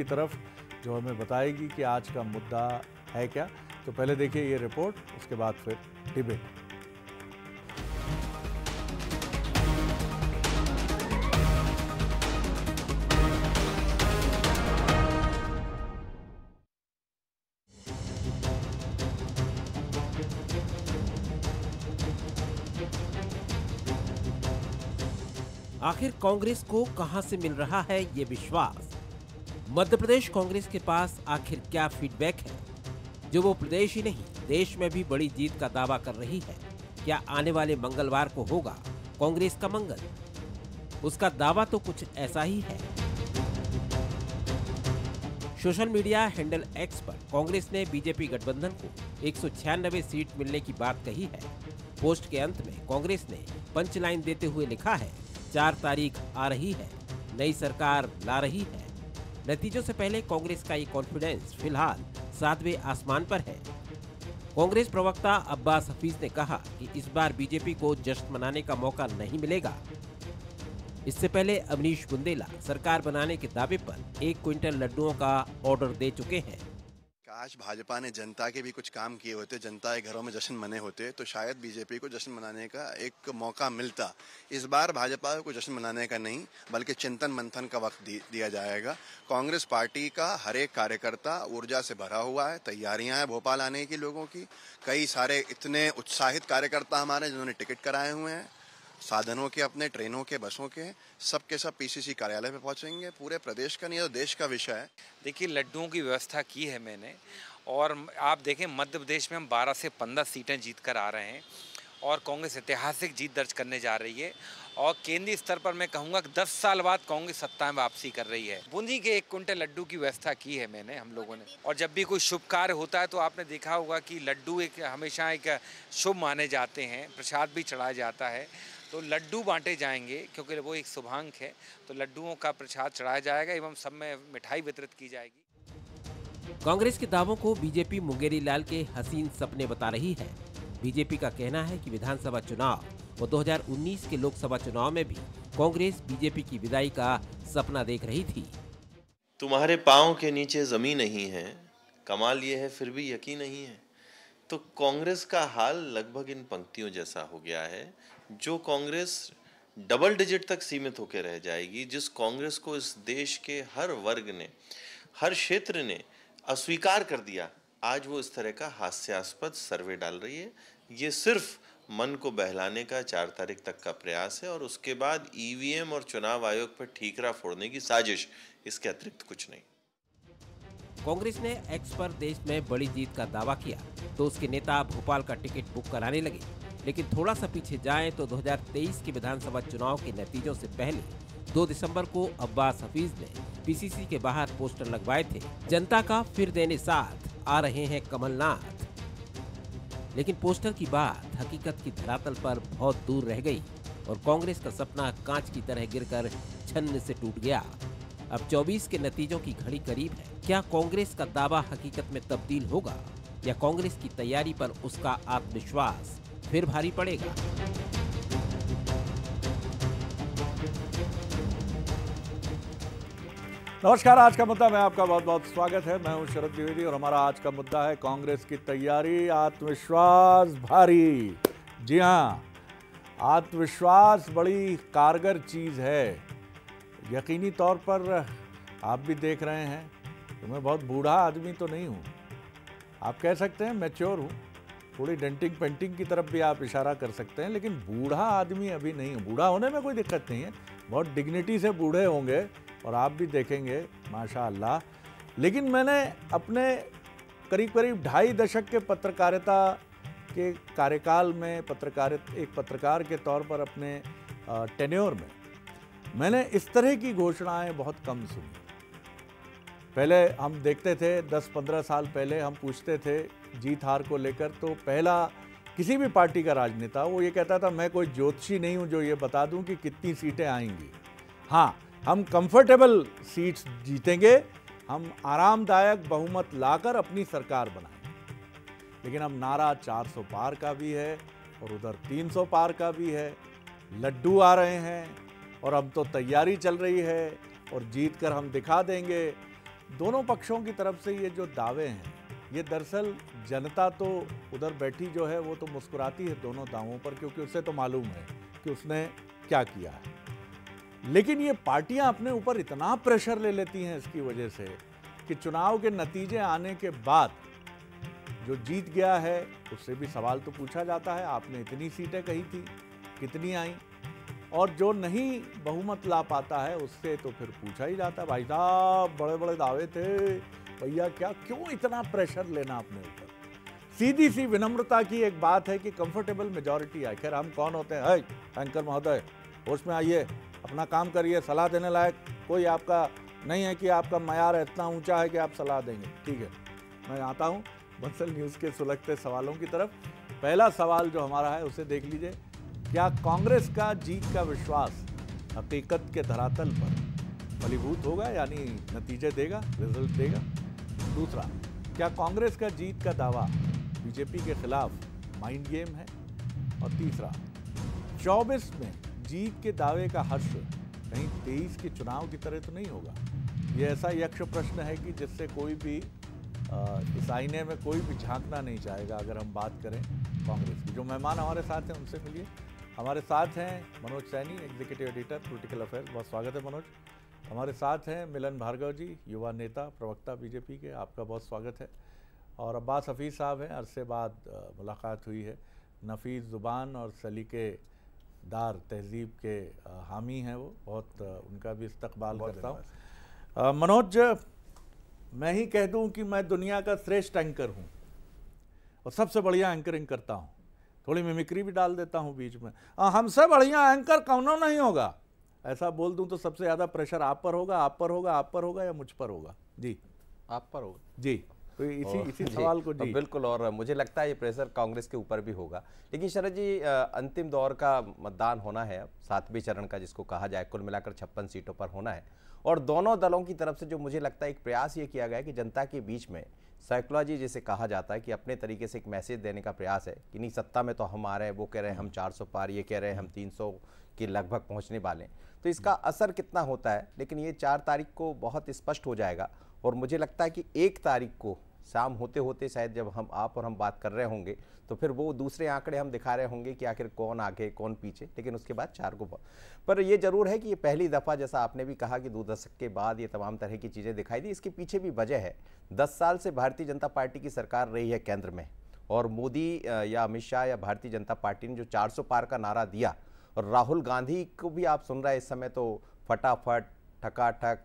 की तरफ जो हमें बताएगी कि आज का मुद्दा है क्या तो पहले देखिए ये रिपोर्ट उसके बाद फिर डिबेट आखिर कांग्रेस को कहां से मिल रहा है ये विश्वास मध्य प्रदेश कांग्रेस के पास आखिर क्या फीडबैक है जो वो प्रदेश ही नहीं देश में भी बड़ी जीत का दावा कर रही है क्या आने वाले मंगलवार को होगा कांग्रेस का मंगल उसका दावा तो कुछ ऐसा ही है सोशल मीडिया हैंडल एक्स पर कांग्रेस ने बीजेपी गठबंधन को एक सीट मिलने की बात कही है पोस्ट के अंत में कांग्रेस ने पंचलाइन देते हुए लिखा है चार तारीख आ रही है नई सरकार ला रही है नतीजों से पहले कांग्रेस का ये कॉन्फिडेंस फिलहाल सातवें आसमान पर है कांग्रेस प्रवक्ता अब्बास हफीज ने कहा कि इस बार बीजेपी को जश्न मनाने का मौका नहीं मिलेगा इससे पहले अवनीश बुंदेला सरकार बनाने के दावे पर एक क्विंटल लड्डुओं का ऑर्डर दे चुके हैं काश भाजपा ने जनता के भी कुछ काम किए होते जनता के घरों में जश्न मने होते तो शायद बीजेपी को जश्न मनाने का एक मौका मिलता इस बार भाजपा को जश्न मनाने का नहीं बल्कि चिंतन मंथन का वक्त दिया जाएगा कांग्रेस पार्टी का हर एक कार्यकर्ता ऊर्जा से भरा हुआ है तैयारियां हैं भोपाल आने की लोगों की कई सारे इतने उत्साहित कार्यकर्ता हमारे जिन्होंने टिकट कराए हुए हैं साधनों के अपने ट्रेनों के बसों के सब के सब पीसीसी कार्यालय पे पहुंचेंगे पूरे प्रदेश का नहीं तो देश का विषय है देखिए लड्डुओं की व्यवस्था की है मैंने और आप देखें मध्य प्रदेश में हम 12 से 15 सीटें जीत कर आ रहे हैं और कांग्रेस ऐतिहासिक जीत दर्ज करने जा रही है और केंद्रीय स्तर पर मैं कहूँगा कि दस साल बाद कांग्रेस सत्ता में वापसी कर रही है बूंदी के एक कुंटल लड्डू की व्यवस्था की है मैंने हम लोगों ने और जब भी कोई शुभ कार्य होता है तो आपने देखा होगा कि लड्डू एक हमेशा एक शुभ माने जाते हैं प्रसाद भी चढ़ाया जाता है तो लड्डू बांटे जाएंगे क्योंकि वो एक शुभांक है तो लड्डुओं का प्रसाद चढ़ाया जाएगा एवं सब में मिठाई वितरित की जाएगी कांग्रेस के दावों को बीजेपी मुंगेरी लाल के हसीन सपने बता रही है बीजेपी का कहना है कि विधानसभा चुनाव और 2019 के लोकसभा चुनाव में भी कांग्रेस बीजेपी की विदाई का सपना देख रही थी तुम्हारे पाओ के नीचे जमीन नहीं है कमाल ये है फिर भी यकीन नहीं है तो कांग्रेस का हाल लगभग इन पंक्तियों जैसा हो गया है जो कांग्रेस डबल डिजिट तक सीमित होकर रह जाएगी जिस कांग्रेस को इस देश के हर वर्ग ने हर क्षेत्र ने अस्वीकार कर दिया आज वो इस तरह का हास्यास्पद सर्वे डाल रही है ये सिर्फ मन को बहलाने का चार तारीख तक का प्रयास है और उसके बाद ईवीएम e और चुनाव आयोग पर ठीकरा फोड़ने की साजिश इसके अतिरिक्त कुछ नहीं कांग्रेस ने एक्स पर देश में बड़ी जीत का दावा किया तो उसके नेता भोपाल का टिकट बुक कराने लगे लेकिन थोड़ा सा पीछे जाएं तो 2023 के विधानसभा चुनाव के नतीजों से पहले 2 दिसंबर को अब्बास हफीज ने पीसीसी के बाहर पोस्टर लगवाए थे जनता का फिर देने साथ आ रहे हैं कमलनाथ लेकिन पोस्टर की बात हकीकत की धरातल पर बहुत दूर रह गई और कांग्रेस का सपना कांच की तरह गिरकर छन्न से टूट गया अब 24 के नतीजों की घड़ी करीब है क्या कांग्रेस का दावा हकीकत में तब्दील होगा या कांग्रेस की तैयारी पर उसका आत्मविश्वास फिर भारी पड़ेगा नमस्कार आज का मुद्दा में आपका बहुत बहुत स्वागत है मैं हूं शरद द्विवेदी और हमारा आज का मुद्दा है कांग्रेस की तैयारी आत्मविश्वास भारी जी हाँ आत्मविश्वास बड़ी कारगर चीज है यकीनी तौर पर आप भी देख रहे हैं तो मैं बहुत बूढ़ा आदमी तो नहीं हूँ आप कह सकते हैं मैच्योर हूँ थोड़ी डेंटिंग पेंटिंग की तरफ भी आप इशारा कर सकते हैं लेकिन बूढ़ा आदमी अभी नहीं हूँ बूढ़ा होने में कोई दिक्कत नहीं है बहुत डिग्निटी से बूढ़े होंगे और आप भी देखेंगे माशा लेकिन मैंने अपने करीब करीब ढाई दशक के पत्रकारिता के कार्यकाल में पत्रकार एक पत्रकार के तौर पर अपने टेन्योर में मैंने इस तरह की घोषणाएं बहुत कम सुनी पहले हम देखते थे 10-15 साल पहले हम पूछते थे जीत हार को लेकर तो पहला किसी भी पार्टी का राजनेता वो ये कहता था मैं कोई ज्योतिषी नहीं हूँ जो ये बता दूँ कि कितनी सीटें आएंगी हाँ हम कंफर्टेबल सीट्स जीतेंगे हम आरामदायक बहुमत लाकर अपनी सरकार बनाएं लेकिन अब नारा 400 पार का भी है और उधर 300 पार का भी है लड्डू आ रहे हैं और अब तो तैयारी चल रही है और जीत कर हम दिखा देंगे दोनों पक्षों की तरफ से ये जो दावे हैं ये दरअसल जनता तो उधर बैठी जो है वो तो मुस्कुराती है दोनों दावों पर क्योंकि उसे तो मालूम है कि उसने क्या किया है लेकिन ये पार्टियां अपने ऊपर इतना प्रेशर ले लेती हैं इसकी वजह से कि चुनाव के नतीजे आने के बाद जो जीत गया है उससे भी सवाल तो पूछा जाता है आपने इतनी सीटें कही थी कितनी आई और जो नहीं बहुमत ला पाता है उससे तो फिर पूछा ही जाता भाई साहब बड़े बड़े दावे थे भैया क्या क्यों इतना प्रेशर लेना अपने ऊपर सीधी सी विनम्रता की एक बात है कि कंफर्टेबल मेजोरिटी है खैर हम कौन होते हैं एंकर महोदय होश में आइए अपना काम करिए सलाह देने लायक कोई आपका नहीं है कि आपका मैार इतना ऊंचा है कि आप सलाह देंगे ठीक है मैं आता हूँ बंसल न्यूज़ के सुलगते सवालों की तरफ पहला सवाल जो हमारा है उसे देख लीजिए क्या कांग्रेस का जीत का विश्वास हकीकत के धरातल पर फलीभूत होगा यानी नतीजे देगा रिजल्ट देगा दूसरा क्या कांग्रेस का जीत का दावा बीजेपी के खिलाफ माइंड गेम है और तीसरा चौबीस में जीत के दावे का हर्ष कहीं तेईस के चुनाव की तरह तो नहीं होगा ये ऐसा यक्ष प्रश्न है कि जिससे कोई भी इस आईने में कोई भी झांकना नहीं चाहेगा अगर हम बात करें कांग्रेस की जो मेहमान हमारे साथ हैं उनसे मिलिए हमारे साथ हैं Manoj Saini executive editor political affair बहुत स्वागत है मनोज हमारे साथ हैं मिलन भार्गव जी युवा नेता प्रवक्ता बीजेपी के आपका बहुत स्वागत है और अब्बास हफीज़ साहब हैं अरसे बाद मुलाकात हुई है नफीस ज़ुबान और सलीके दार तहजीब के हामी हैं वो बहुत उनका भी इस्तबाल करता हूँ मनोज मैं ही कह दूँ कि मैं दुनिया का श्रेष्ठ एंकर हूँ और सबसे बढ़िया एंकरिंग करता हूँ थोड़ी मिमिक्री भी डाल देता हूँ बीच में हमसे बढ़िया एंकर कौनों नहीं होगा ऐसा बोल दूँ तो सबसे ज़्यादा प्रेशर आप पर होगा आप पर होगा आप पर होगा या मुझ पर होगा जी आप पर होगा जी तो इसी इसी सवाल को जी तो बिल्कुल और मुझे लगता है ये प्रेशर कांग्रेस के ऊपर भी होगा लेकिन शरद जी अंतिम दौर का मतदान होना है सातवें चरण का जिसको कहा जाए कुल मिलाकर छप्पन सीटों पर होना है और दोनों दलों की तरफ से जो मुझे लगता है एक प्रयास ये किया गया कि जनता के बीच में साइकोलॉजी जिसे कहा जाता है कि अपने तरीके से एक मैसेज देने का प्रयास है कि नहीं सत्ता में तो हम आ रहे हैं वो कह रहे हैं हम 400 पार ये कह रहे हैं हम 300 के लगभग पहुंचने वाले हैं तो इसका असर कितना होता है लेकिन ये चार तारीख को बहुत स्पष्ट हो जाएगा और मुझे लगता है कि एक तारीख को शाम होते होते शायद जब हम आप और हम बात कर रहे होंगे तो फिर वो दूसरे आंकड़े हम दिखा रहे होंगे कि आखिर कौन आगे कौन पीछे लेकिन उसके बाद चार को पर ये ज़रूर है कि ये पहली दफ़ा जैसा आपने भी कहा कि दो दशक के बाद ये तमाम तरह की चीज़ें दिखाई दी इसके पीछे भी वजह है दस साल से भारतीय जनता पार्टी की सरकार रही है केंद्र में और मोदी या अमित शाह या भारतीय जनता पार्टी ने जो चार पार का नारा दिया और राहुल गांधी को भी आप सुन रहे हैं इस समय तो फटाफट ठकाठक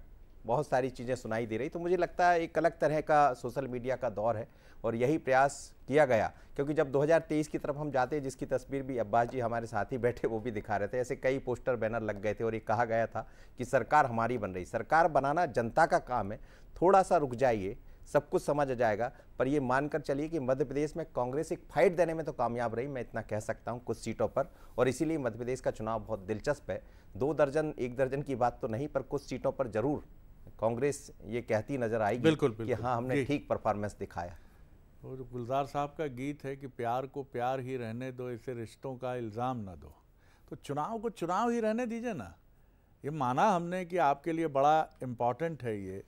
बहुत सारी चीज़ें सुनाई दे रही तो मुझे लगता है एक अलग तरह का सोशल मीडिया का दौर है और यही प्रयास किया गया क्योंकि जब 2023 की तरफ हम जाते हैं जिसकी तस्वीर भी अब्बास जी हमारे साथ ही बैठे वो भी दिखा रहे थे ऐसे कई पोस्टर बैनर लग गए थे और ये कहा गया था कि सरकार हमारी बन रही सरकार बनाना जनता का काम है थोड़ा सा रुक जाइए सब कुछ समझ आ जाएगा पर ये मानकर चलिए कि मध्य प्रदेश में कांग्रेस एक फाइट देने में तो कामयाब रही मैं इतना कह सकता हूँ कुछ सीटों पर और इसीलिए मध्य प्रदेश का चुनाव बहुत दिलचस्प है दो दर्जन एक दर्जन की बात तो नहीं पर कुछ सीटों पर जरूर कांग्रेस ये कहती नजर आएगी बिल्कुल, बिल्कुल कि हाँ हमने ठीक परफॉर्मेंस दिखाया वो जो गुलजार साहब का गीत है कि प्यार को प्यार ही रहने दो इसे रिश्तों का इल्ज़ाम ना दो तो चुनाव को चुनाव ही रहने दीजिए ना ये माना हमने कि आपके लिए बड़ा इम्पॉर्टेंट है ये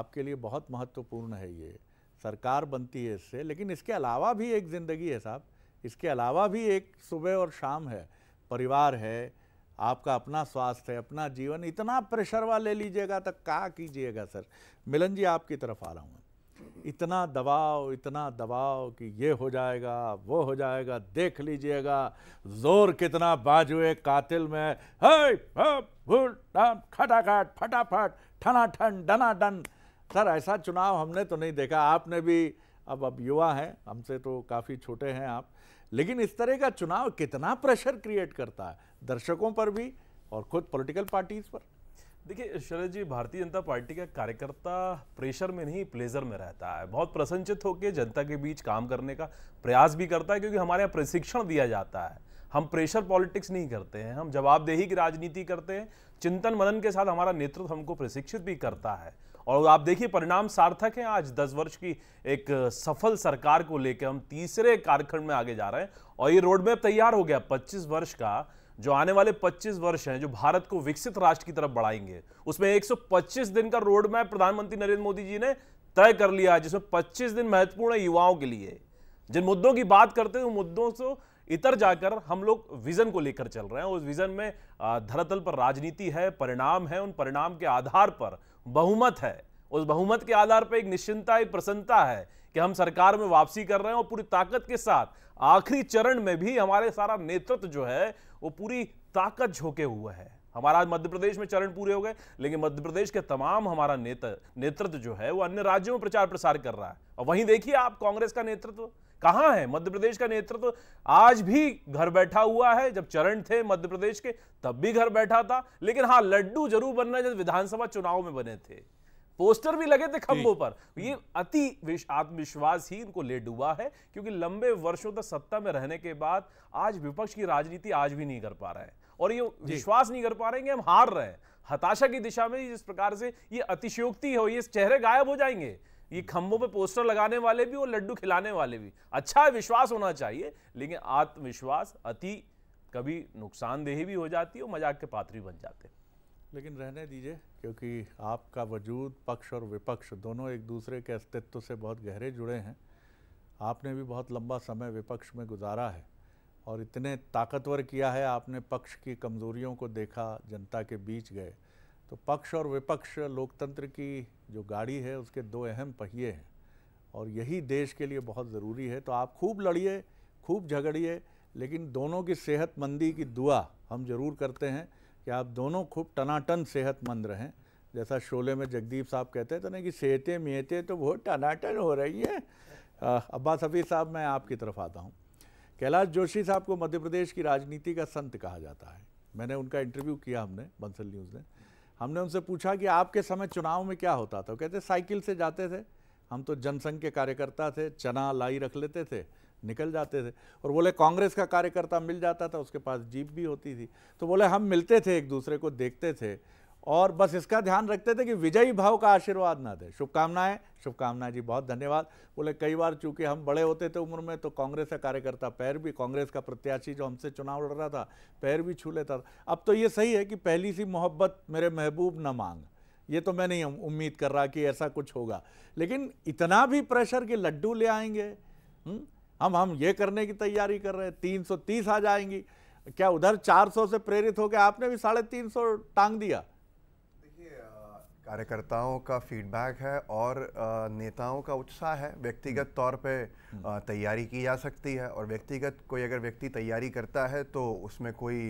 आपके लिए बहुत महत्वपूर्ण है ये सरकार बनती है इससे लेकिन इसके अलावा भी एक ज़िंदगी है साहब इसके अलावा भी एक सुबह और शाम है परिवार है आपका अपना स्वास्थ्य है अपना जीवन इतना प्रेशर प्रेशरवा ले लीजिएगा तो क्या कीजिएगा सर मिलन जी आपकी तरफ आ रहा हूँ इतना दबाव इतना दबाव कि ये हो जाएगा वो हो जाएगा देख लीजिएगा जोर कितना बाजुए कातिल में है खटाखट फटाफट ठना ठन डना डन सर ऐसा चुनाव हमने तो नहीं देखा आपने भी अब अब युवा हैं हमसे तो काफ़ी छोटे हैं आप लेकिन इस तरह का चुनाव कितना प्रेशर क्रिएट करता है दर्शकों पर भी और खुद पॉलिटिकल पार्टीज पर देखिए शरद जी भारतीय जनता पार्टी का कार्यकर्ता प्रेशर में नहीं प्लेजर में रहता है बहुत प्रसन्नचित होकर जनता के बीच काम करने का प्रयास भी करता है क्योंकि हमारे यहाँ प्रशिक्षण दिया जाता है हम प्रेशर पॉलिटिक्स नहीं करते हैं हम जवाबदेही की राजनीति करते हैं चिंतन मनन के साथ हमारा नेतृत्व हमको प्रशिक्षित भी करता है और आप देखिए परिणाम सार्थक है आज दस वर्ष की एक सफल सरकार को लेकर हम तीसरे कारखंड में आगे जा रहे हैं और ये रोडमैप तैयार हो गया पच्चीस वर्ष का जो आने वाले 25 वर्ष हैं जो भारत को विकसित राष्ट्र की तरफ बढ़ाएंगे उसमें 125 दिन का रोड मैप प्रधानमंत्री नरेंद्र मोदी जी ने तय कर लिया जिसमें 25 दिन महत्वपूर्ण है युवाओं के लिए जिन मुद्दों की बात करते हैं उन मुद्दों से इतर जाकर हम लोग विजन को लेकर चल रहे हैं उस विजन में धरातल पर राजनीति है परिणाम है उन परिणाम के आधार पर बहुमत है उस बहुमत के आधार पर एक निश्चिंता एक प्रसन्नता है कि हम सरकार में वापसी कर रहे हैं और पूरी ताकत के साथ आखिरी चरण में भी हमारे सारा नेतृत्व जो है वो पूरी ताकत झोंके हुए है हमारा मध्य प्रदेश में चरण पूरे हो गए लेकिन मध्य प्रदेश के तमाम हमारा नेता नेतृत्व जो है वो अन्य राज्यों में प्रचार प्रसार कर रहा है और वहीं देखिए आप कांग्रेस का नेतृत्व कहा है मध्य प्रदेश का नेतृत्व तो आज भी घर बैठा हुआ है जब चरण थे मध्य प्रदेश के तब भी घर बैठा था लेकिन हाँ लड्डू जरूर बनना जब विधानसभा चुनाव में बने थे पोस्टर भी लगे थे खंभों पर ये अति आत्मविश्वास ही इनको ले डूबा है क्योंकि लंबे वर्षों तक सत्ता में रहने के बाद आज विपक्ष की राजनीति आज भी नहीं कर पा रहे और ये विश्वास नहीं कर पा रहे हैं कि हम हार रहे हैं हताशा की दिशा में जिस प्रकार से ये अतिशयोक्ति हो ये चेहरे गायब हो जाएंगे ये खंभों पे पोस्टर लगाने वाले भी और लड्डू खिलाने वाले भी अच्छा विश्वास होना चाहिए लेकिन आत्मविश्वास अति कभी नुकसानदेही भी हो जाती है और मजाक के पात्र भी बन जाते हैं लेकिन रहने दीजिए क्योंकि आपका वजूद पक्ष और विपक्ष दोनों एक दूसरे के अस्तित्व से बहुत गहरे जुड़े हैं आपने भी बहुत लंबा समय विपक्ष में गुजारा है और इतने ताकतवर किया है आपने पक्ष की कमज़ोरियों को देखा जनता के बीच गए तो पक्ष और विपक्ष लोकतंत्र की जो गाड़ी है उसके दो अहम पहिए हैं और यही देश के लिए बहुत ज़रूरी है तो आप खूब लड़िए खूब झगड़िए लेकिन दोनों की सेहतमंदी की दुआ हम जरूर करते हैं कि आप दोनों खूब टनाटन सेहतमंद रहें जैसा शोले में जगदीप साहब कहते थे तो ना कि सेहतें मेहते तो वो टनाटन हो रही हैं अब्बास हफी साहब मैं आपकी तरफ आता हूँ कैलाश जोशी साहब को मध्य प्रदेश की राजनीति का संत कहा जाता है मैंने उनका इंटरव्यू किया हमने बंसल न्यूज़ ने हमने उनसे पूछा कि आपके समय चुनाव में क्या होता था कहते साइकिल से जाते थे हम तो जनसंघ के कार्यकर्ता थे चना लाई रख लेते थे निकल जाते थे और बोले कांग्रेस का कार्यकर्ता मिल जाता था उसके पास जीप भी होती थी तो बोले हम मिलते थे एक दूसरे को देखते थे और बस इसका ध्यान रखते थे कि विजयी भाव का आशीर्वाद ना दे शुभकामनाएं शुभकामनाएं जी बहुत धन्यवाद बोले कई बार चूंकि हम बड़े होते थे उम्र में तो कांग्रेस का कार्यकर्ता पैर भी कांग्रेस का प्रत्याशी जो हमसे चुनाव लड़ रहा था पैर भी छू लेता था अब तो ये सही है कि पहली सी मोहब्बत मेरे महबूब ना मांग ये तो मैं नहीं उम्मीद कर रहा कि ऐसा कुछ होगा लेकिन इतना भी प्रेशर के लड्डू ले आएंगे हम हम ये करने की तैयारी कर रहे हैं तीन आ जाएंगी क्या उधर 400 से प्रेरित होकर आपने भी साढ़े तीन टांग दिया कार्यकर्ताओं का फीडबैक है और नेताओं का उत्साह है व्यक्तिगत हम्म। तौर पे हम्म। तैयारी की जा सकती है और व्यक्तिगत कोई अगर व्यक्ति तैयारी करता है तो उसमें कोई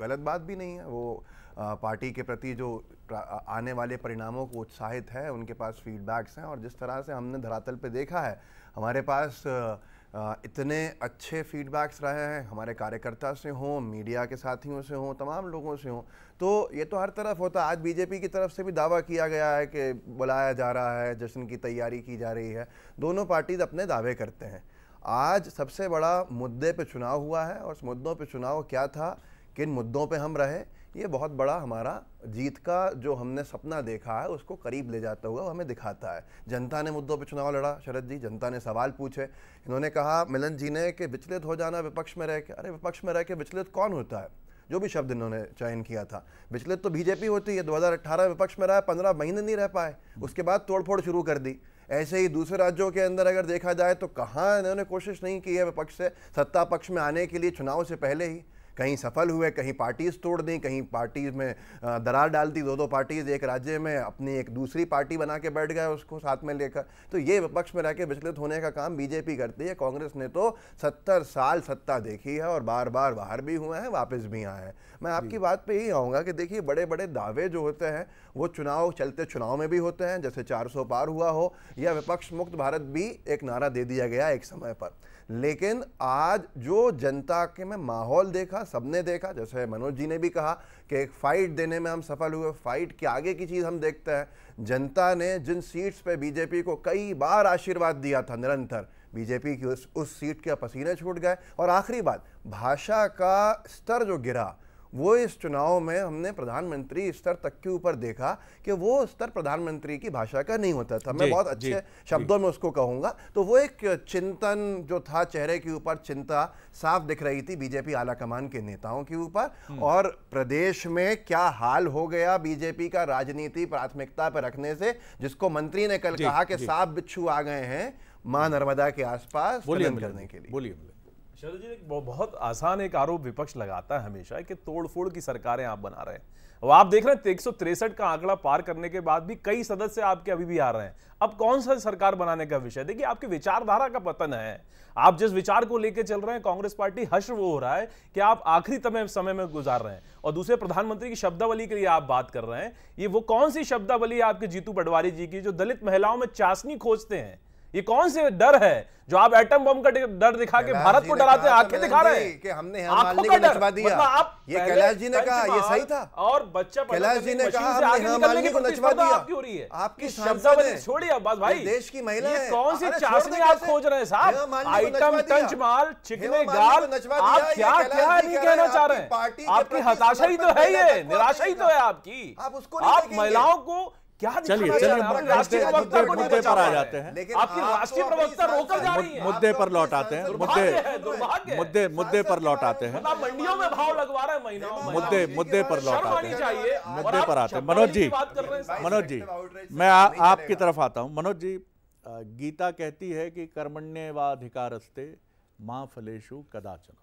गलत बात भी नहीं है वो पार्टी के प्रति जो आने वाले परिणामों को उत्साहित है उनके पास फीडबैक्स हैं और जिस तरह से हमने धरातल पे देखा है हमारे पास इतने अच्छे फीडबैक्स रहे हैं हमारे कार्यकर्ता से हों मीडिया के साथियों से हों तमाम लोगों से हों तो ये तो हर तरफ होता है आज बीजेपी की तरफ से भी दावा किया गया है कि बुलाया जा रहा है जश्न की तैयारी की जा रही है दोनों पार्टीज अपने दावे करते हैं आज सबसे बड़ा मुद्दे पे चुनाव हुआ है और उस मुद्दों पे चुनाव क्या था किन मुद्दों पे हम रहे ये बहुत बड़ा हमारा जीत का जो हमने सपना देखा है उसको करीब ले जाता हुआ हमें दिखाता है जनता ने मुद्दों पर चुनाव लड़ा शरद जी जनता ने सवाल पूछे इन्होंने कहा मिलन जी ने कि विचलित हो जाना विपक्ष में रह के अरे विपक्ष में रह के विचलित कौन होता है जो भी शब्द इन्होंने चयन किया था विचलित तो बीजेपी होती है 2018 विपक्ष में रहा पंद्रह महीने नहीं रह पाए उसके बाद तोड़फोड़ शुरू कर दी ऐसे ही दूसरे राज्यों के अंदर अगर देखा जाए तो कहाँ इन्होंने कोशिश नहीं की है विपक्ष से सत्ता पक्ष में आने के लिए चुनाव से पहले ही कहीं सफल हुए कहीं पार्टीज़ तोड़ दी कहीं पार्टीज़ में दरार डाल दी दो दो पार्टीज़ एक राज्य में अपनी एक दूसरी पार्टी बना के बैठ गए उसको साथ में लेकर तो ये विपक्ष में रह के विचलित होने का काम बीजेपी करती है कांग्रेस ने तो सत्तर साल सत्ता देखी है और बार बार बाहर भी हुए हैं वापस भी आए हैं मैं आपकी बात पर यही आऊँगा कि देखिए बड़े बड़े दावे जो होते हैं वो चुनाव चलते चुनाव में भी होते हैं जैसे चार पार हुआ हो या विपक्ष मुक्त भारत भी एक नारा दे दिया गया एक समय पर लेकिन आज जो जनता के में माहौल देखा सबने देखा जैसे मनोज जी ने भी कहा कि एक फ़ाइट देने में हम सफल हुए फ़ाइट के आगे की चीज़ हम देखते हैं जनता ने जिन सीट्स पे बीजेपी को कई बार आशीर्वाद दिया था निरंतर बीजेपी की उस उस सीट के पसीने छूट गए और आखिरी बात भाषा का स्तर जो गिरा वो इस चुनाव में हमने प्रधानमंत्री स्तर तक के ऊपर देखा कि वो स्तर प्रधानमंत्री की भाषा का नहीं होता था मैं बहुत अच्छे शब्दों में उसको कहूंगा तो वो एक चिंतन जो था चेहरे के ऊपर चिंता साफ दिख रही थी बीजेपी आलाकमान के नेताओं के ऊपर हम्म। और प्रदेश में क्या हाल हो गया बीजेपी का राजनीति प्राथमिकता पर रखने से जिसको मंत्री ने कल कहा कि साफ बिच्छू आ गए हैं मां नर्मदा के आसपास करने के लिए बोलिए शरद जी एक बहुत आसान एक आरोप विपक्ष लगाता है हमेशा कि तोड़फोड़ की सरकारें आप बना रहे हैं अब आप देख रहे हैं एक का आंकड़ा पार करने के बाद भी कई सदस्य आपके अभी भी आ रहे हैं अब कौन सा सरकार बनाने का विषय देखिए आपकी विचारधारा का पतन है आप जिस विचार को लेकर चल रहे हैं कांग्रेस पार्टी हश्र वो हो रहा है कि आप आखिरी समय समय में गुजार रहे हैं और दूसरे प्रधानमंत्री की शब्दावली के लिए आप बात कर रहे हैं ये वो कौन सी शब्दावली आपके जीतू पटवारी जी की जो दलित महिलाओं में चाशनी खोजते हैं ये कौन से डर है जो आप एटम बम का डर दिखा के भारत को डराते आंखें दिखा रहे हैं कि हमने आंखों का डर मतलब आप ये कैलाश जी ने कहा ये सही था और बच्चा कैलाश जी ने कहा हमने हमारे को नचवा दिया आपकी हो रही है आपकी शब्दावली छोड़िए अब बस भाई देश की महिला ये कौन सी चाशनी आप खोज रहे हैं साहब आइटम टंच माल चिकने गाल आप क्या क्या नहीं कहना चाह रहे हैं आपकी हताशा ही तो है ये निराशा ही तो है आपकी आप उसको आप महिलाओं को क्या चलिए चलिए राष्ट्रीय प्रवक्ता मुद्दे पर आ जाते हैं आपकी राष्ट्रीय प्रवक्ता रोकल जा रही है मुद्दे पर लौट आते हैं मुद्दे मुद्दे मुद्दे पर लौट आते हैं मतलब मंडियों में भाव लगवा रहे हैं मुद्दे मुद्दे पर लौट आते हैं मुद्दे पर आते हैं मनोज जी मनोज जी मैं आपकी तरफ आता हूँ मनोज जी गीता कहती है कि कर्मण्य व अधिकारस्ते माँ फलेशु कदाचन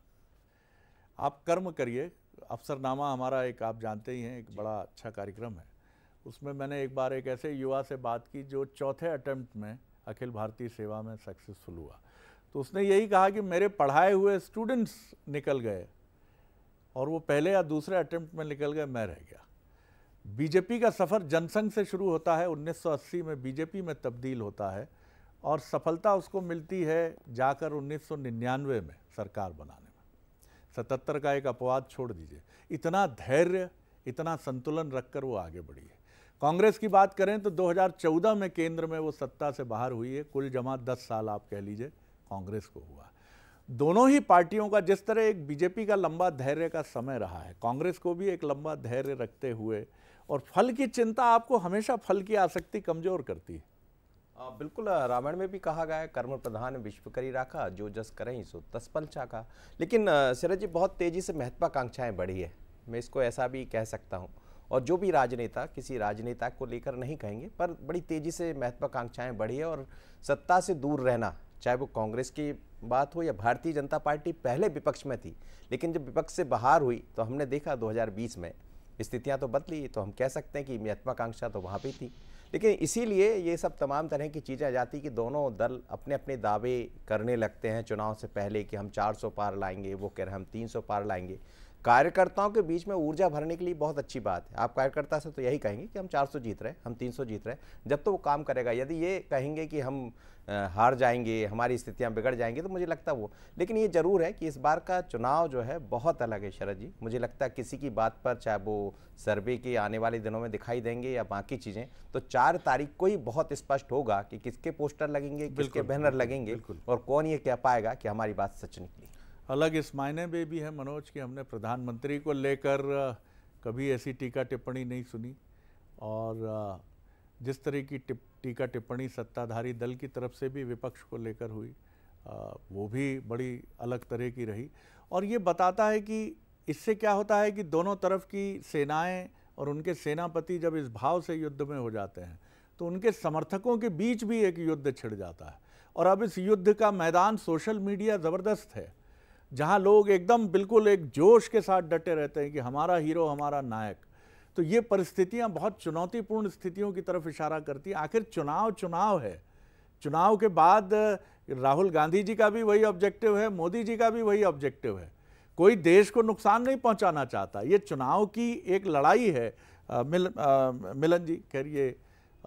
आप कर्म करिए अफसरनामा हमारा एक आप जानते ही हैं एक बड़ा अच्छा कार्यक्रम है उसमें मैंने एक बार एक ऐसे युवा से बात की जो चौथे अटैम्प्ट में अखिल भारतीय सेवा में सक्सेसफुल हुआ तो उसने यही कहा कि मेरे पढ़ाए हुए स्टूडेंट्स निकल गए और वो पहले या दूसरे अटैम्प्ट में निकल गए मैं रह गया बीजेपी का सफ़र जनसंघ से शुरू होता है 1980 में बीजेपी में तब्दील होता है और सफलता उसको मिलती है जाकर 1999 में सरकार बनाने में सतहत्तर का एक अपवाद छोड़ दीजिए इतना धैर्य इतना संतुलन रखकर वो आगे बढ़ी है कांग्रेस की बात करें तो 2014 में केंद्र में वो सत्ता से बाहर हुई है कुल जमा 10 साल आप कह लीजिए कांग्रेस को हुआ दोनों ही पार्टियों का जिस तरह एक बीजेपी का लंबा धैर्य का समय रहा है कांग्रेस को भी एक लंबा धैर्य रखते हुए और फल की चिंता आपको हमेशा फल की आसक्ति कमजोर करती है आ, बिल्कुल रामायण में भी कहा गया है कर्म प्रधान विश्व करी राखा जो जस करें सो तस पंचा का लेकिन सिरज जी बहुत तेज़ी से महत्वाकांक्षाएं बढ़ी है मैं इसको ऐसा भी कह सकता हूँ और जो भी राजनेता किसी राजनेता को लेकर नहीं कहेंगे पर बड़ी तेज़ी से महत्वाकांक्षाएं बढ़ी है और सत्ता से दूर रहना चाहे वो कांग्रेस की बात हो या भारतीय जनता पार्टी पहले विपक्ष में थी लेकिन जब विपक्ष से बाहर हुई तो हमने देखा 2020 में स्थितियां तो बदली तो हम कह सकते हैं कि महत्वाकांक्षा तो वहाँ पर थी लेकिन इसीलिए ये सब तमाम तरह की चीज़ें आ जाती कि दोनों दल अपने अपने दावे करने लगते हैं चुनाव से पहले कि हम 400 पार लाएंगे वो कह रहे हैं हम 300 पार लाएंगे कार्यकर्ताओं के बीच में ऊर्जा भरने के लिए बहुत अच्छी बात है आप कार्यकर्ता से तो यही कहेंगे कि हम 400 जीत रहे हैं हम 300 जीत रहे हैं जब तो वो काम करेगा यदि ये कहेंगे कि हम हार जाएंगे हमारी स्थितियाँ बिगड़ जाएंगी तो मुझे लगता है वो लेकिन ये ज़रूर है कि इस बार का चुनाव जो है बहुत अलग है शरद जी मुझे लगता है किसी की बात पर चाहे वो सर्वे के आने वाले दिनों में दिखाई देंगे या बाकी चीज़ें तो चार तारीख को ही बहुत स्पष्ट होगा कि किसके पोस्टर लगेंगे किसके बैनर लगेंगे और कौन ये कह पाएगा कि हमारी बात सच निकली अलग इस मायने में भी है मनोज कि हमने प्रधानमंत्री को लेकर कभी ऐसी टीका टिप्पणी नहीं सुनी और जिस तरह की टिप, टीका टिप्पणी सत्ताधारी दल की तरफ से भी विपक्ष को लेकर हुई वो भी बड़ी अलग तरह की रही और ये बताता है कि इससे क्या होता है कि दोनों तरफ की सेनाएं और उनके सेनापति जब इस भाव से युद्ध में हो जाते हैं तो उनके समर्थकों के बीच भी एक युद्ध छिड़ जाता है और अब इस युद्ध का मैदान सोशल मीडिया ज़बरदस्त है जहाँ लोग एकदम बिल्कुल एक जोश के साथ डटे रहते हैं कि हमारा हीरो हमारा नायक तो ये परिस्थितियाँ बहुत चुनौतीपूर्ण स्थितियों की तरफ इशारा करती हैं आखिर चुनाव चुनाव है चुनाव के बाद राहुल गांधी जी का भी वही ऑब्जेक्टिव है मोदी जी का भी वही ऑब्जेक्टिव है कोई देश को नुकसान नहीं पहुंचाना चाहता ये चुनाव की एक लड़ाई है आ, मिल आ, मिलन जी खैर ये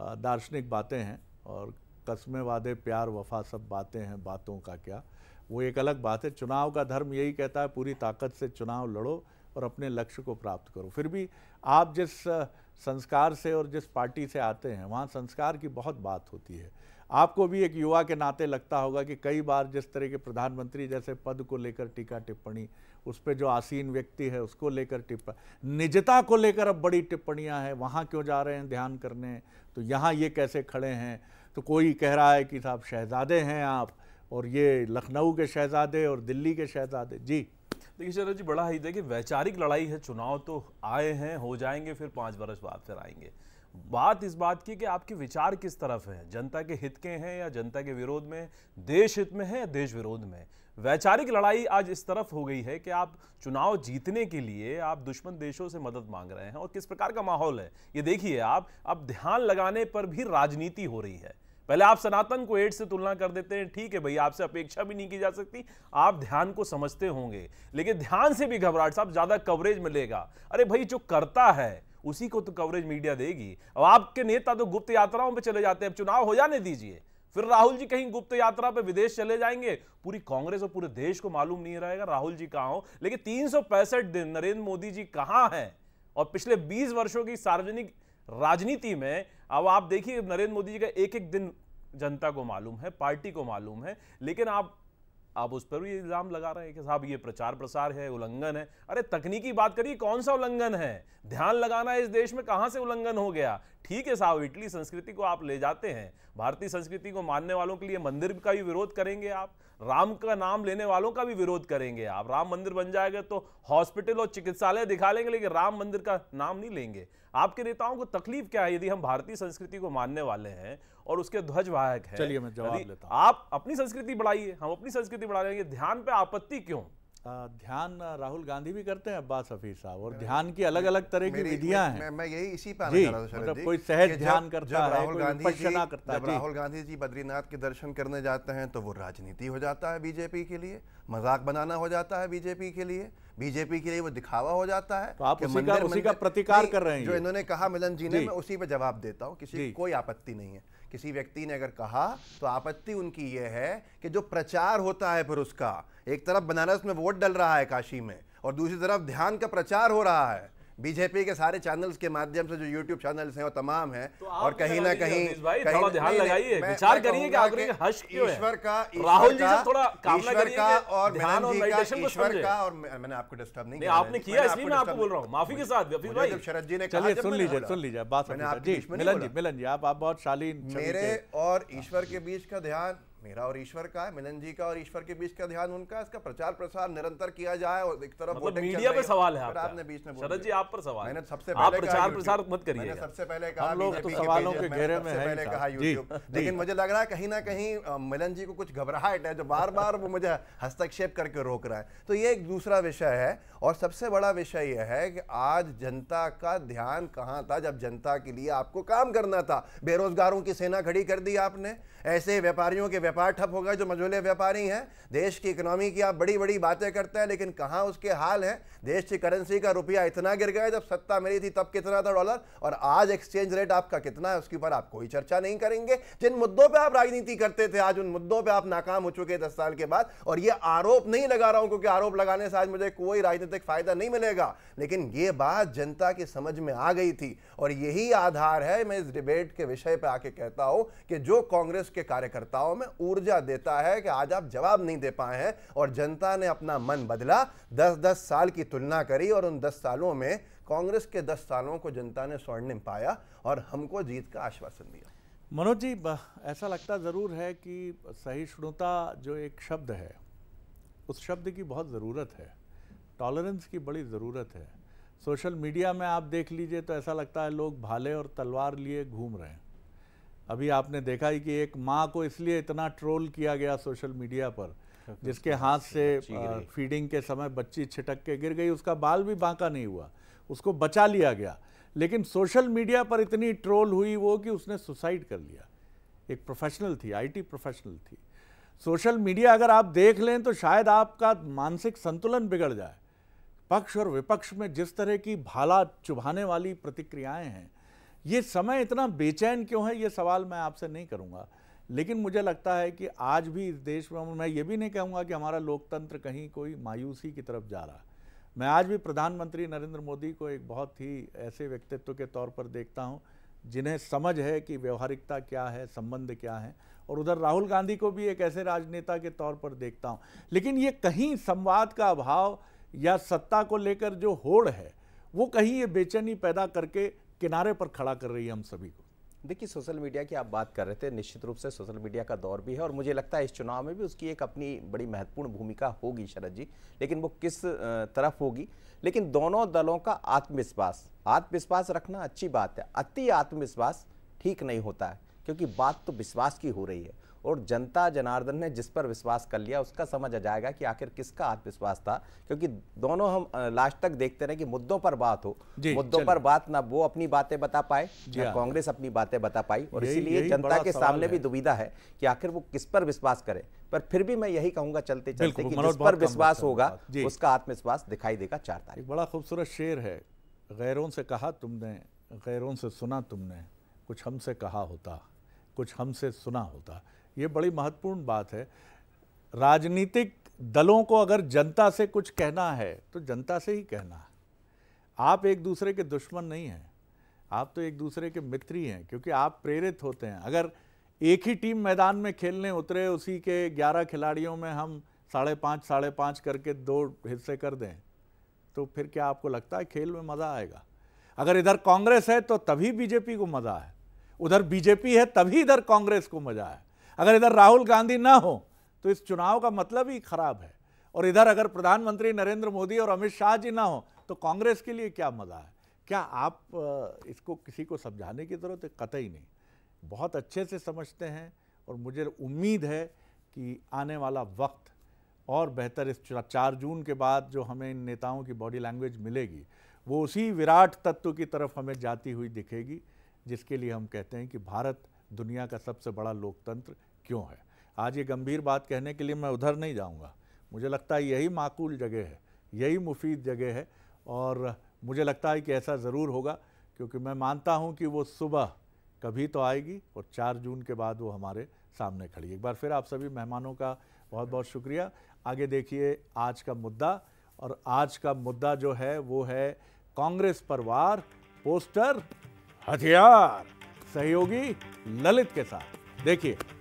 दार्शनिक बातें हैं और कस्में वादे प्यार वफा सब बातें हैं बातों का क्या वो एक अलग बात है चुनाव का धर्म यही कहता है पूरी ताकत से चुनाव लड़ो और अपने लक्ष्य को प्राप्त करो फिर भी आप जिस संस्कार से और जिस पार्टी से आते हैं वहाँ संस्कार की बहुत बात होती है आपको भी एक युवा के नाते लगता होगा कि कई बार जिस तरह के प्रधानमंत्री जैसे पद को लेकर टीका टिप्पणी उस पर जो आसीन व्यक्ति है उसको लेकर टिप्पण निजता को लेकर अब बड़ी टिप्पणियां हैं वहाँ क्यों जा रहे हैं ध्यान करने तो यहाँ ये कैसे खड़े हैं तो कोई कह रहा है कि साहब शहजादे हैं आप और ये लखनऊ के शहजादे और दिल्ली के शहजादे जी देखिए शरद जी बड़ा ही देखिए वैचारिक लड़ाई है चुनाव तो आए हैं हो जाएंगे फिर पाँच बरस बाद फिर आएंगे बात इस बात की कि आपके विचार किस तरफ हैं जनता के हित के हैं या जनता के विरोध में देश हित में है या देश विरोध में वैचारिक लड़ाई आज इस तरफ हो गई है कि आप चुनाव जीतने के लिए आप दुश्मन देशों से मदद मांग रहे हैं और किस प्रकार का माहौल है ये देखिए आप अब ध्यान लगाने पर भी राजनीति हो रही है पहले आप सनातन को एड से तुलना कर देते हैं ठीक है भाई आपसे अपेक्षा भी नहीं की जा सकती आप ध्यान को समझते होंगे लेकिन ध्यान से भी घबराहट साहब ज़्यादा कवरेज मिलेगा अरे भाई जो करता है उसी को तो कवरेज मीडिया देगी अब आपके नेता तो गुप्त यात्राओं पर चले जाते हैं अब चुनाव हो जाने दीजिए फिर राहुल जी कहीं गुप्त यात्रा पे विदेश चले जाएंगे पूरी कांग्रेस और पूरे देश को मालूम नहीं रहेगा राहुल जी कहां हो लेकिन तीन दिन नरेंद्र मोदी जी कहां हैं और पिछले 20 वर्षों की सार्वजनिक राजनीति में अब आप देखिए नरेंद्र मोदी जी का एक एक दिन जनता को मालूम है पार्टी को मालूम है लेकिन आप आप उस पर भी इल्ज़ाम लगा रहे हैं कि साहब ये प्रचार प्रसार है उल्लंघन है अरे तकनीकी बात करिए कौन सा उल्लंघन है ध्यान लगाना इस देश में कहां से उल्लंघन हो गया ठीक है साहब इटली संस्कृति को आप ले जाते हैं भारतीय संस्कृति को मानने वालों के लिए मंदिर का भी विरोध करेंगे आप राम का नाम लेने वालों का भी विरोध करेंगे आप राम मंदिर बन जाएगा तो हॉस्पिटल और चिकित्सालय दिखा लेंगे लेकिन राम मंदिर का नाम नहीं लेंगे आपके नेताओं को तकलीफ क्या है यदि हम भारतीय संस्कृति को मानने वाले हैं और उसके ध्वज वाहक है आप अपनी संस्कृति बढ़ाइए हम अपनी संस्कृति बढ़ा रहे ध्यान पे आपत्ति क्यों ध्यान राहुल गांधी भी करते हैं अब्बास हफीज साहब और ध्यान की अलग अलग तरह की विधियां हैं मैं, मैं यही इसी पर जी मतलब कोई सहज ध्यान करता जब है राहुल गांधी जी करता जब राहुल गांधी जी बद्रीनाथ के दर्शन करने जाते हैं तो वो राजनीति हो जाता है बीजेपी के लिए मजाक बनाना हो जाता है बीजेपी के लिए बीजेपी के लिए वो दिखावा हो जाता है तो आप उसी का, उसी का प्रतिकार कर रहे हैं जो इन्होंने कहा मिलन जी ने मैं उसी पर जवाब देता हूँ किसी कोई आपत्ति नहीं है किसी व्यक्ति ने अगर कहा तो आपत्ति उनकी यह है कि जो प्रचार होता है फिर उसका एक तरफ बनारस में वोट डल रहा है काशी में और दूसरी तरफ ध्यान का प्रचार हो रहा है बीजेपी के सारे चैनल्स के माध्यम से जो यूट्यूब चैनल्स हैं वो तमाम हैं तो और कहीं ना कहीं कहीं ध्यान लगाइए विचार करिए कि आखिरी में हर्ष क्यों ईश्वर का राहुल जी से थोड़ा कामना करिए का और ध्यान और मेडिटेशन को समझे का और मैंने आपको डिस्टर्ब नहीं किया आपने किया इसलिए मैं आपको बोल रहा हूं माफी के साथ वफीस भाई जब शरद जी ने कहा सुन लीजिए सुन लीजिए बात मैंने आप मिलन जी मिलन जी आप आप बहुत शालीन मेरे और ईश्वर के बीच का ध्यान मेरा और ईश्वर का है मिलन जी का और ईश्वर के बीच का ध्यान उनका इसका प्रचार प्रसार निरंतर किया जाए और एक तरफ मतलब मीडिया पे सवाल है आपका आपने बीच में शरद जी आप पर सवाल मैंने सबसे पहले आप प्रचार प्रसार मत करिए सबसे पहले कहा लोग तो सवालों के घेरे में है पहले कहा यूट्यूब लेकिन मुझे लग रहा है कहीं ना कहीं मिलन जी को कुछ घबराहट है जो बार बार वो मुझे हस्तक्षेप करके रोक रहा है तो ये एक दूसरा विषय है और सबसे बड़ा विषय यह है कि आज जनता का ध्यान कहाँ था जब जनता के लिए आपको काम करना था बेरोजगारों की सेना खड़ी कर दी आपने ऐसे व्यापारियों के व्यापार ठप हो गए जो मझोले व्यापारी हैं देश की इकोनॉमी की आप बड़ी बड़ी बातें करते हैं लेकिन कहाँ उसके हाल हैं देश की करेंसी का रुपया इतना गिर गया जब सत्ता मिली थी तब कितना था डॉलर और आज एक्सचेंज रेट आपका कितना है उसके ऊपर आप कोई चर्चा नहीं करेंगे जिन मुद्दों पर आप राजनीति करते थे आज उन मुद्दों पर आप नाकाम हो चुके दस साल के बाद और ये आरोप नहीं लगा रहा हूँ क्योंकि आरोप लगाने से आज मुझे कोई राजनीति राजनीतिक फायदा नहीं मिलेगा लेकिन ये बात जनता की समझ में आ गई थी और यही आधार है मैं इस डिबेट के विषय पर आके कहता हूं कि जो कांग्रेस के कार्यकर्ताओं में ऊर्जा देता है कि आज आप जवाब नहीं दे पाए हैं और जनता ने अपना मन बदला दस दस साल की तुलना करी और उन दस सालों में कांग्रेस के दस सालों को जनता ने स्वर्णिम पाया और हमको जीत का आश्वासन दिया मनोज जी ऐसा लगता ज़रूर है कि सहिष्णुता जो एक शब्द है उस शब्द की बहुत ज़रूरत है टॉलरेंस की बड़ी ज़रूरत है सोशल मीडिया में आप देख लीजिए तो ऐसा लगता है लोग भाले और तलवार लिए घूम रहे हैं अभी आपने देखा ही कि एक माँ को इसलिए इतना ट्रोल किया गया सोशल मीडिया पर जिसके हाथ से फीडिंग के समय बच्ची छिटक के गिर गई उसका बाल भी बांका नहीं हुआ उसको बचा लिया गया लेकिन सोशल मीडिया पर इतनी ट्रोल हुई वो कि उसने सुसाइड कर लिया एक प्रोफेशनल थी आईटी प्रोफेशनल थी सोशल मीडिया अगर आप देख लें तो शायद आपका मानसिक संतुलन बिगड़ जाए पक्ष और विपक्ष में जिस तरह की भाला चुभाने वाली प्रतिक्रियाएं हैं ये समय इतना बेचैन क्यों है ये सवाल मैं आपसे नहीं करूँगा लेकिन मुझे लगता है कि आज भी इस देश में मैं ये भी नहीं कहूँगा कि हमारा लोकतंत्र कहीं कोई मायूसी की तरफ जा रहा मैं आज भी प्रधानमंत्री नरेंद्र मोदी को एक बहुत ही ऐसे व्यक्तित्व के तौर पर देखता हूँ जिन्हें समझ है कि व्यवहारिकता क्या है संबंध क्या है और उधर राहुल गांधी को भी एक ऐसे राजनेता के तौर पर देखता हूँ लेकिन ये कहीं संवाद का अभाव या सत्ता को लेकर जो होड़ है वो कहीं ये बेचैनी पैदा करके किनारे पर खड़ा कर रही है हम सभी को देखिए सोशल मीडिया की आप बात कर रहे थे निश्चित रूप से सोशल मीडिया का दौर भी है और मुझे लगता है इस चुनाव में भी उसकी एक अपनी बड़ी महत्वपूर्ण भूमिका होगी शरद जी लेकिन वो किस तरफ होगी लेकिन दोनों दलों का आत्मविश्वास आत्मविश्वास रखना अच्छी बात है अति आत्मविश्वास ठीक नहीं होता है क्योंकि बात तो विश्वास की हो रही है और जनता जनार्दन ने जिस पर विश्वास कर लिया उसका समझ आ जाएगा कि आखिर किसका आत्मविश्वास था क्योंकि दोनों हम लास्ट तक देखते रहे कि मुद्दों पर बात हो मुद्दों पर बात ना वो अपनी बातें बता पाए ना हाँ। कांग्रेस अपनी बातें बता पाई और इसीलिए जनता के सामने भी दुविधा है कि आखिर वो किस पर विश्वास करे पर फिर भी मैं यही कहूंगा चलते चलते कि जिस पर विश्वास होगा उसका आत्मविश्वास दिखाई देगा चार तारीख बड़ा खूबसूरत शेर है गैरों से कहा तुमने गैरों से सुना तुमने कुछ हमसे कहा होता कुछ हमसे सुना होता ये बड़ी महत्वपूर्ण बात है राजनीतिक दलों को अगर जनता से कुछ कहना है तो जनता से ही कहना है आप एक दूसरे के दुश्मन नहीं हैं आप तो एक दूसरे के मित्र ही हैं क्योंकि आप प्रेरित होते हैं अगर एक ही टीम मैदान में खेलने उतरे उसी के ग्यारह खिलाड़ियों में हम साढ़े पाँच साढ़े पाँच करके दो हिस्से कर दें तो फिर क्या आपको लगता है खेल में मज़ा आएगा अगर इधर कांग्रेस है तो तभी बीजेपी को मज़ा है उधर बीजेपी है तभी इधर कांग्रेस को मज़ा है अगर इधर राहुल गांधी ना हो तो इस चुनाव का मतलब ही खराब है और इधर अगर प्रधानमंत्री नरेंद्र मोदी और अमित शाह जी ना हो तो कांग्रेस के लिए क्या मज़ा है क्या आप इसको किसी को समझाने की ज़रूरत है कतई नहीं बहुत अच्छे से समझते हैं और मुझे उम्मीद है कि आने वाला वक्त और बेहतर इस चार जून के बाद जो हमें इन नेताओं की बॉडी लैंग्वेज मिलेगी वो उसी विराट तत्व की तरफ हमें जाती हुई दिखेगी जिसके लिए हम कहते हैं कि भारत दुनिया का सबसे बड़ा लोकतंत्र क्यों है आज ये गंभीर बात कहने के लिए मैं उधर नहीं जाऊँगा मुझे लगता है यही माकूल जगह है यही मुफीद जगह है और मुझे लगता है कि ऐसा ज़रूर होगा क्योंकि मैं मानता हूँ कि वो सुबह कभी तो आएगी और चार जून के बाद वो हमारे सामने खड़ी एक बार फिर आप सभी मेहमानों का बहुत बहुत शुक्रिया आगे देखिए आज का मुद्दा और आज का मुद्दा जो है वो है कांग्रेस परिवार पोस्टर हथियार सहयोगी ललित के साथ देखिए